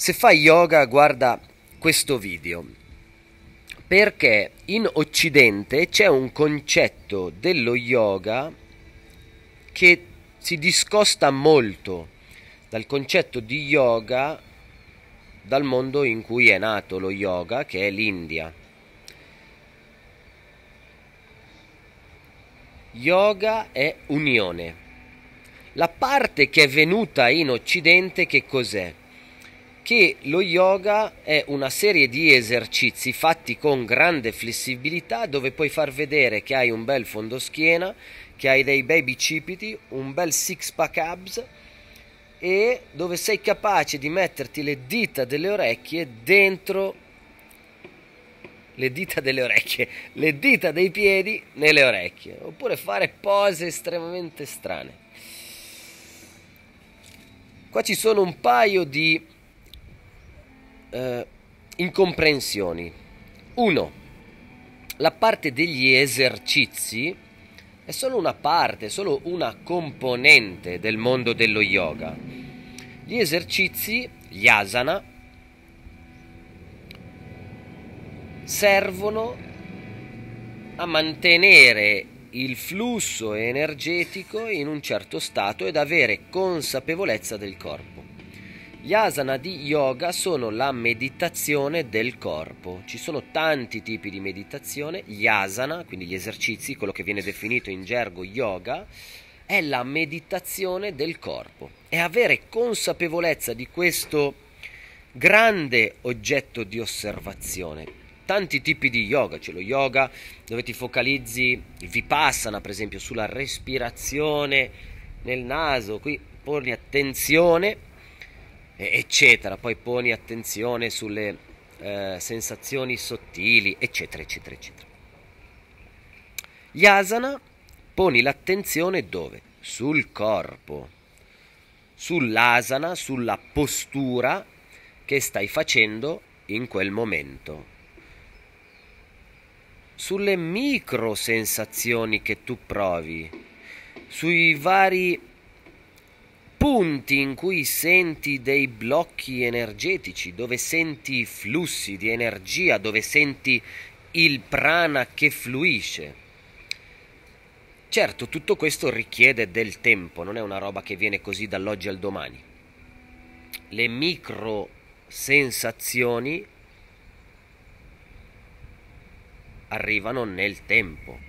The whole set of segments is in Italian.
Se fai yoga guarda questo video perché in Occidente c'è un concetto dello yoga che si discosta molto dal concetto di yoga dal mondo in cui è nato lo yoga, che è l'India. Yoga è unione. La parte che è venuta in Occidente che cos'è? che lo yoga è una serie di esercizi fatti con grande flessibilità dove puoi far vedere che hai un bel fondo schiena, che hai dei bei bicipiti, un bel six pack abs e dove sei capace di metterti le dita delle orecchie dentro le dita delle orecchie, le dita dei piedi nelle orecchie, oppure fare pose estremamente strane. Qua ci sono un paio di eh, incomprensioni. 1. La parte degli esercizi è solo una parte, solo una componente del mondo dello yoga. Gli esercizi, gli asana, servono a mantenere il flusso energetico in un certo stato ed avere consapevolezza del corpo. Gli asana di yoga sono la meditazione del corpo. Ci sono tanti tipi di meditazione. Gli asana, quindi gli esercizi, quello che viene definito in gergo yoga, è la meditazione del corpo. E avere consapevolezza di questo grande oggetto di osservazione. Tanti tipi di yoga, c'è lo yoga dove ti focalizzi, il vipassana per esempio, sulla respirazione nel naso, qui porni attenzione eccetera, poi poni attenzione sulle eh, sensazioni sottili, eccetera, eccetera, eccetera. Gli asana poni l'attenzione dove? Sul corpo, sull'asana, sulla postura che stai facendo in quel momento sulle micro sensazioni che tu provi, sui vari punti in cui senti dei blocchi energetici, dove senti flussi di energia, dove senti il prana che fluisce. Certo, tutto questo richiede del tempo, non è una roba che viene così dall'oggi al domani. Le micro sensazioni arrivano nel tempo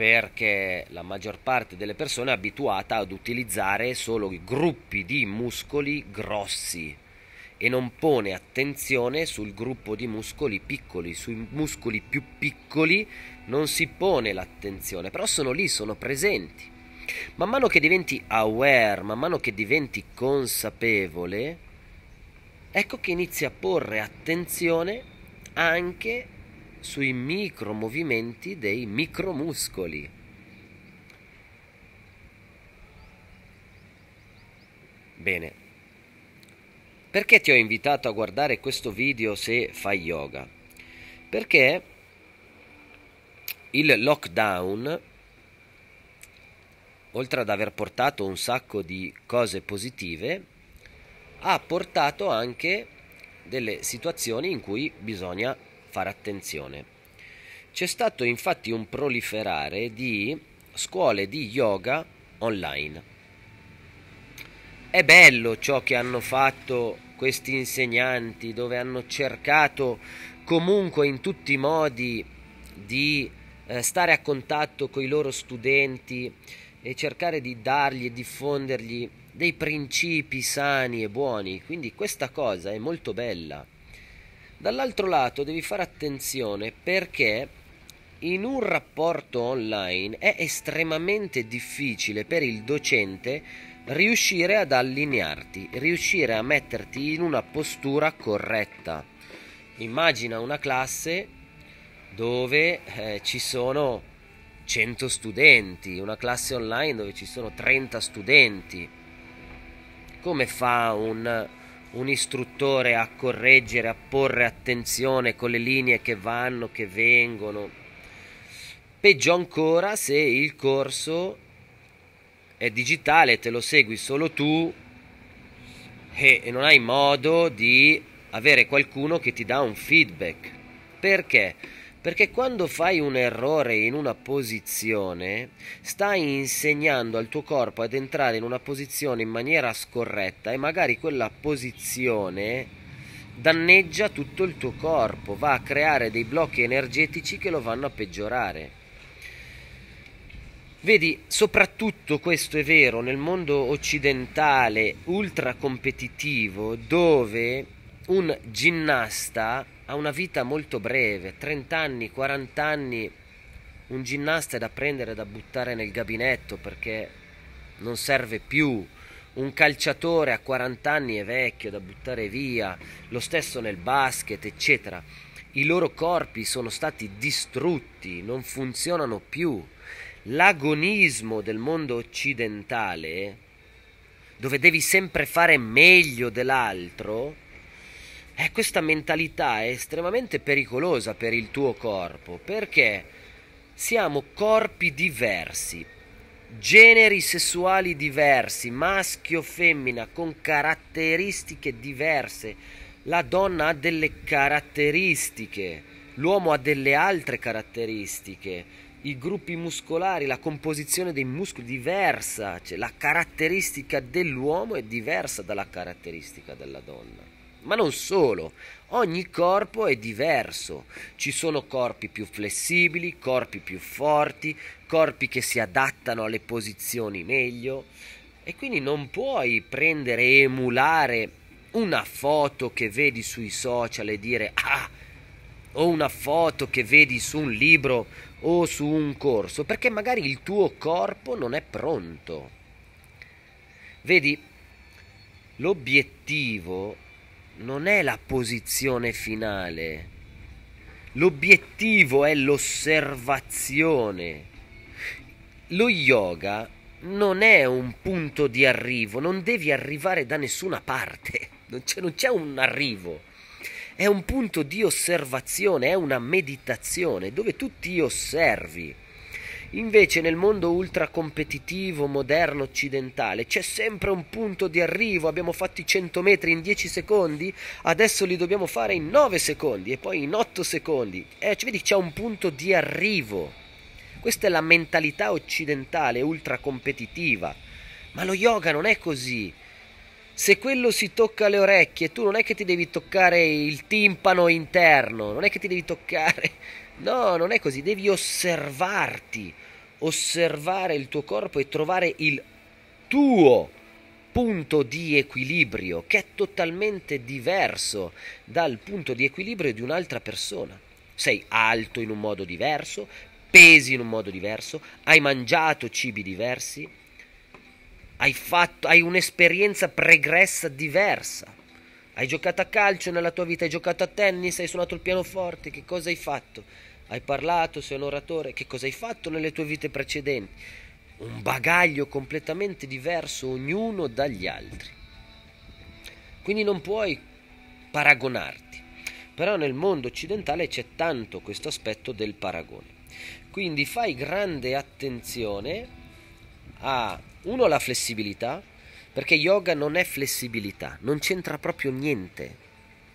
perché la maggior parte delle persone è abituata ad utilizzare solo gruppi di muscoli grossi e non pone attenzione sul gruppo di muscoli piccoli, sui muscoli più piccoli non si pone l'attenzione, però sono lì, sono presenti. Man mano che diventi aware, man mano che diventi consapevole, ecco che inizi a porre attenzione anche sui micro movimenti dei micromuscoli. Bene, perché ti ho invitato a guardare questo video se fai yoga? Perché il lockdown, oltre ad aver portato un sacco di cose positive, ha portato anche delle situazioni in cui bisogna fare attenzione. C'è stato infatti un proliferare di scuole di yoga online. È bello ciò che hanno fatto questi insegnanti dove hanno cercato comunque in tutti i modi di eh, stare a contatto con i loro studenti e cercare di dargli e diffondergli dei principi sani e buoni. Quindi questa cosa è molto bella. Dall'altro lato devi fare attenzione perché in un rapporto online è estremamente difficile per il docente riuscire ad allinearti, riuscire a metterti in una postura corretta. Immagina una classe dove eh, ci sono 100 studenti, una classe online dove ci sono 30 studenti. Come fa un un istruttore a correggere, a porre attenzione con le linee che vanno, che vengono. Peggio ancora se il corso è digitale, te lo segui solo tu e, non hai modo di avere qualcuno che ti dà un feedback. Perché? Perché quando fai un errore in una posizione, stai insegnando al tuo corpo ad entrare in una posizione in maniera scorretta e magari quella posizione danneggia tutto il tuo corpo, va a creare dei blocchi energetici che lo vanno a peggiorare. Vedi, soprattutto questo è vero nel mondo occidentale ultra competitivo dove un ginnasta ha una vita molto breve, 30 anni, 40 anni, un ginnasta è da prendere, da buttare nel gabinetto perché non serve più, un calciatore a 40 anni è vecchio, da buttare via, lo stesso nel basket, eccetera. I loro corpi sono stati distrutti, non funzionano più. L'agonismo del mondo occidentale, dove devi sempre fare meglio dell'altro, eh, questa mentalità è estremamente pericolosa per il tuo corpo perché siamo corpi diversi, generi sessuali diversi, maschio, femmina, con caratteristiche diverse. La donna ha delle caratteristiche, l'uomo ha delle altre caratteristiche, i gruppi muscolari, la composizione dei muscoli è diversa, cioè la caratteristica dell'uomo è diversa dalla caratteristica della donna. Ma non solo, ogni corpo è diverso, ci sono corpi più flessibili, corpi più forti, corpi che si adattano alle posizioni meglio e quindi non puoi prendere e emulare una foto che vedi sui social e dire ah o una foto che vedi su un libro o su un corso, perché magari il tuo corpo non è pronto. Vedi, l'obiettivo non è la posizione finale, l'obiettivo è l'osservazione. Lo yoga non è un punto di arrivo, non devi arrivare da nessuna parte, non c'è, non c'è un arrivo. È un punto di osservazione, è una meditazione dove tu ti osservi. Invece nel mondo ultra competitivo, moderno, occidentale, c'è sempre un punto di arrivo, abbiamo fatto i 100 metri in 10 secondi, adesso li dobbiamo fare in 9 secondi e poi in 8 secondi. Eh, cioè, vedi, c'è un punto di arrivo. Questa è la mentalità occidentale ultra competitiva. Ma lo yoga non è così se quello si tocca le orecchie, tu non è che ti devi toccare il timpano interno, non è che ti devi toccare. No, non è così, devi osservarti, osservare il tuo corpo e trovare il tuo punto di equilibrio che è totalmente diverso dal punto di equilibrio di un'altra persona. Sei alto in un modo diverso, pesi in un modo diverso, hai mangiato cibi diversi, hai, fatto, hai un'esperienza pregressa diversa. Hai giocato a calcio nella tua vita, hai giocato a tennis, hai suonato il pianoforte, che cosa hai fatto? Hai parlato, sei un oratore, che cosa hai fatto nelle tue vite precedenti? Un bagaglio completamente diverso ognuno dagli altri. Quindi non puoi paragonarti. Però nel mondo occidentale c'è tanto questo aspetto del paragone. Quindi fai grande attenzione a uno la flessibilità, perché yoga non è flessibilità, non c'entra proprio niente.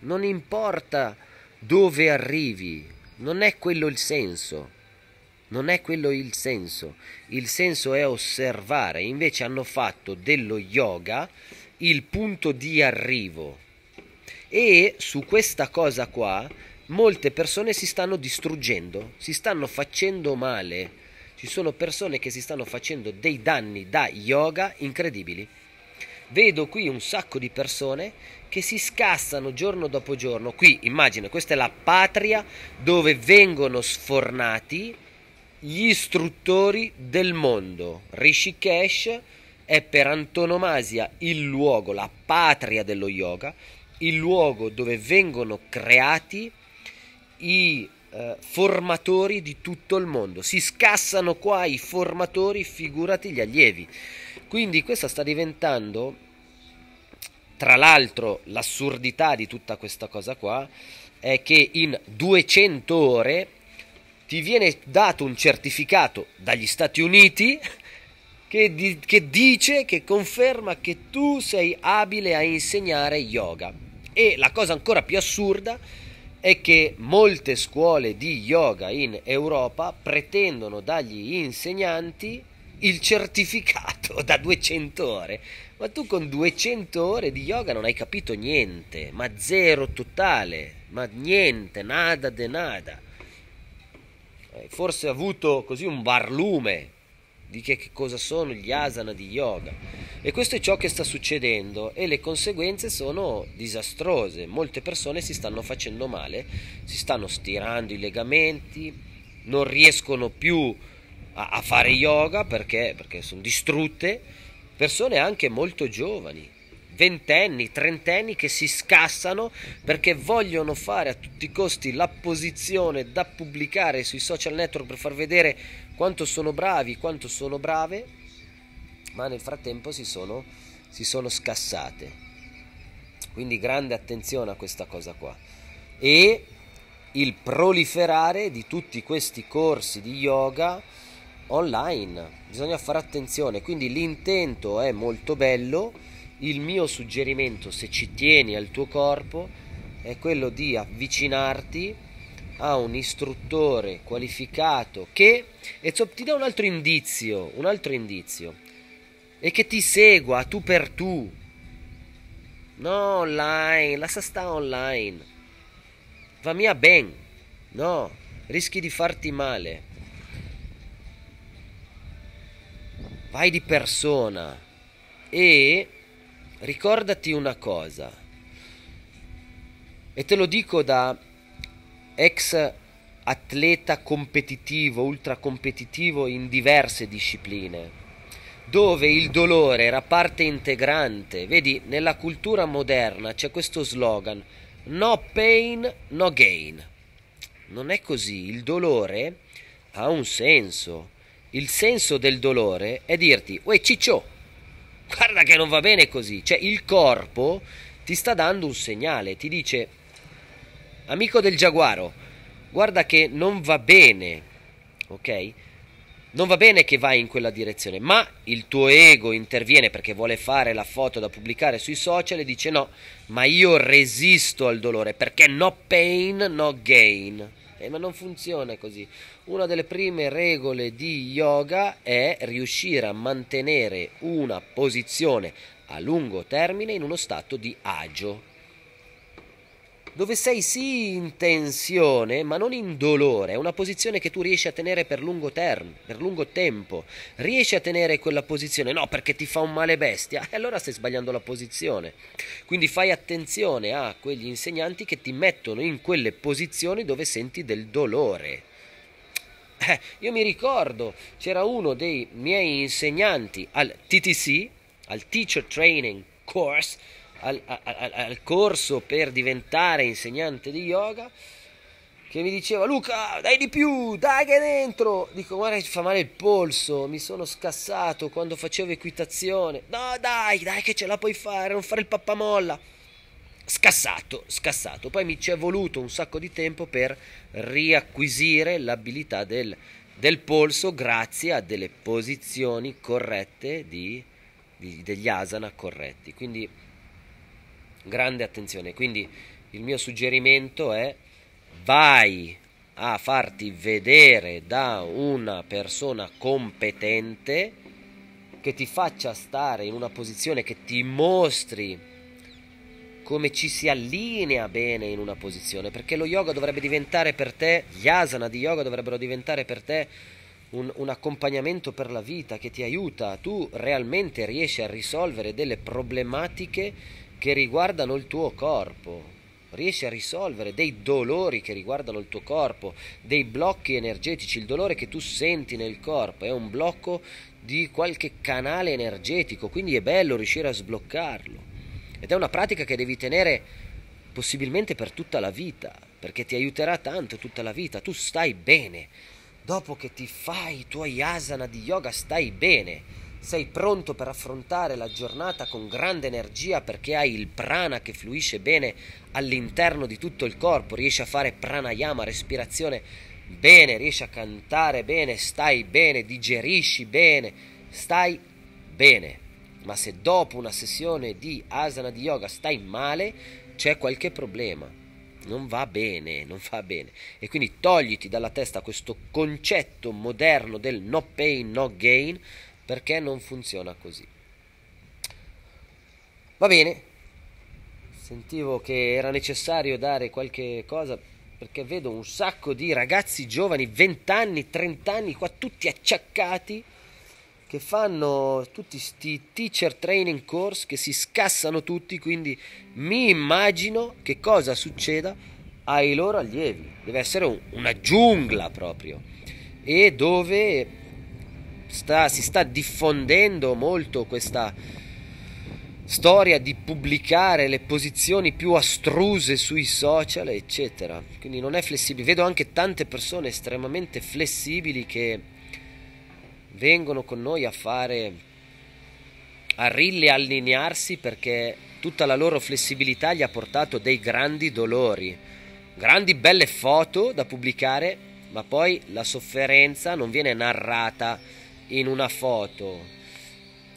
Non importa dove arrivi, non è quello il senso. Non è quello il senso. Il senso è osservare. Invece hanno fatto dello yoga il punto di arrivo. E su questa cosa qua molte persone si stanno distruggendo, si stanno facendo male ci sono persone che si stanno facendo dei danni da yoga incredibili. Vedo qui un sacco di persone che si scassano giorno dopo giorno. Qui, immagino, questa è la patria dove vengono sfornati gli istruttori del mondo. Rishikesh è per antonomasia il luogo, la patria dello yoga, il luogo dove vengono creati i eh, formatori di tutto il mondo. Si scassano qua i formatori, figurati gli allievi. Quindi questa sta diventando, tra l'altro, l'assurdità di tutta questa cosa qua è che in 200 ore ti viene dato un certificato dagli Stati Uniti che, di, che, dice, che conferma che tu sei abile a insegnare yoga. E la cosa ancora più assurda è è che molte scuole di yoga in Europa pretendono dagli insegnanti il certificato da 200 ore. Ma tu con 200 ore di yoga non hai capito niente, ma zero totale, ma niente, nada de nada. Eh, forse ha avuto così un barlume di che cosa sono gli asana di yoga. E questo è ciò che sta succedendo e le conseguenze sono disastrose. Molte persone si stanno facendo male, si stanno stirando i legamenti, non riescono più a, a fare yoga perché, perché sono distrutte. Persone anche molto giovani, ventenni, trentenni che si scassano perché vogliono fare a tutti i costi la posizione da pubblicare sui social network per far vedere quanto sono bravi, quanto sono brave ma nel frattempo si sono, si sono scassate. Quindi grande attenzione a questa cosa qua. E il proliferare di tutti questi corsi di yoga online. Bisogna fare attenzione, quindi l'intento è molto bello. Il mio suggerimento, se ci tieni al tuo corpo, è quello di avvicinarti a un istruttore qualificato che e ti do un altro indizio, un altro indizio e che ti segua tu per tu. No, online, lascia stare online. Va mia ben. No, rischi di farti male. Vai di persona e ricordati una cosa. E te lo dico da ex atleta competitivo, ultra competitivo in diverse discipline dove il dolore era parte integrante. Vedi, nella cultura moderna c'è questo slogan, no pain, no gain. Non è così, il dolore ha un senso. Il senso del dolore è dirti, uè ciccio, guarda che non va bene così. Cioè il corpo ti sta dando un segnale, ti dice, amico del giaguaro, guarda che non va bene, ok? non va bene che vai in quella direzione, ma il tuo ego interviene perché vuole fare la foto da pubblicare sui social e dice no, ma io resisto al dolore perché no pain, no gain. Eh, ma non funziona così. Una delle prime regole di yoga è riuscire a mantenere una posizione a lungo termine in uno stato di agio, dove sei sì in tensione, ma non in dolore, è una posizione che tu riesci a tenere per lungo, term, per lungo tempo, riesci a tenere quella posizione, no perché ti fa un male bestia, e allora stai sbagliando la posizione. Quindi fai attenzione a quegli insegnanti che ti mettono in quelle posizioni dove senti del dolore. Eh, io mi ricordo, c'era uno dei miei insegnanti al TTC, al Teacher Training Course, al, al, al corso per diventare insegnante di yoga che mi diceva Luca dai di più dai che dentro dico guarda che fa male il polso mi sono scassato quando facevo equitazione no dai dai che ce la puoi fare non fare il pappamolla scassato scassato poi mi ci è voluto un sacco di tempo per riacquisire l'abilità del, del polso grazie a delle posizioni corrette di, di, degli asana corretti quindi grande attenzione. Quindi il mio suggerimento è vai a farti vedere da una persona competente che ti faccia stare in una posizione che ti mostri come ci si allinea bene in una posizione, perché lo yoga dovrebbe diventare per te, gli asana di yoga dovrebbero diventare per te un, un, accompagnamento per la vita che ti aiuta, tu realmente riesci a risolvere delle problematiche che riguardano il tuo corpo. Riesci a risolvere dei dolori che riguardano il tuo corpo, dei blocchi energetici. Il dolore che tu senti nel corpo è un blocco di qualche canale energetico, quindi è bello riuscire a sbloccarlo. Ed è una pratica che devi tenere possibilmente per tutta la vita, perché ti aiuterà tanto tutta la vita. Tu stai bene. Dopo che ti fai i tuoi asana di yoga, stai bene sei pronto per affrontare la giornata con grande energia perché hai il prana che fluisce bene all'interno di tutto il corpo, riesci a fare pranayama, respirazione bene, riesci a cantare bene, stai bene, digerisci bene, stai bene. Ma se dopo una sessione di asana di yoga stai male, c'è qualche problema. Non va bene, non va bene. E quindi togliti dalla testa questo concetto moderno del no pain, no gain, perché non funziona così. Va bene, sentivo che era necessario dare qualche cosa perché vedo un sacco di ragazzi giovani, 20 anni, 30 anni, qua tutti acciaccati, che fanno tutti questi teacher training course, che si scassano tutti, quindi mi immagino che cosa succeda ai loro allievi. Deve essere un, una giungla proprio. E dove sta, si sta diffondendo molto questa storia di pubblicare le posizioni più astruse sui social, eccetera. Quindi non è flessibile. Vedo anche tante persone estremamente flessibili che vengono con noi a fare a rille allinearsi perché tutta la loro flessibilità gli ha portato dei grandi dolori, grandi belle foto da pubblicare, ma poi la sofferenza non viene narrata in una foto,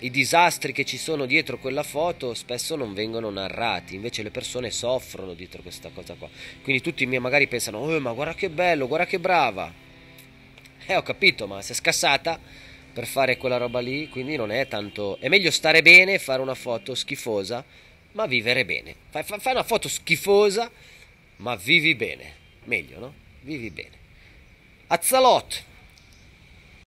i disastri che ci sono dietro quella foto spesso non vengono narrati, invece le persone soffrono dietro questa cosa qua. Quindi tutti magari pensano, oh, ma guarda che bello, guarda che brava. Eh, ho capito, ma si è scassata per fare quella roba lì, quindi non è tanto... È meglio stare bene e fare una foto schifosa, ma vivere bene. Fai, fai una foto schifosa, ma vivi bene. Meglio, no? Vivi bene. Azzalot!